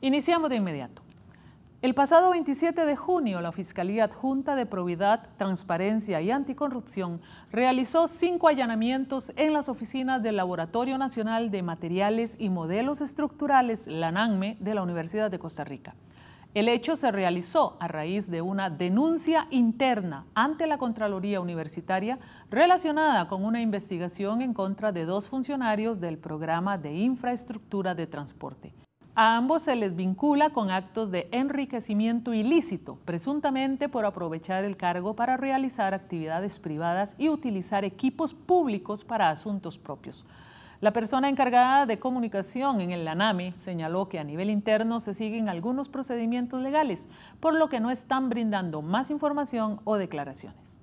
Iniciamos de inmediato. El pasado 27 de junio, la Fiscalía Adjunta de Probidad, Transparencia y Anticorrupción realizó cinco allanamientos en las oficinas del Laboratorio Nacional de Materiales y Modelos Estructurales, LANAME, de la Universidad de Costa Rica. El hecho se realizó a raíz de una denuncia interna ante la Contraloría Universitaria relacionada con una investigación en contra de dos funcionarios del programa de infraestructura de transporte. A ambos se les vincula con actos de enriquecimiento ilícito, presuntamente por aprovechar el cargo para realizar actividades privadas y utilizar equipos públicos para asuntos propios. La persona encargada de comunicación en el Lanami señaló que a nivel interno se siguen algunos procedimientos legales, por lo que no están brindando más información o declaraciones.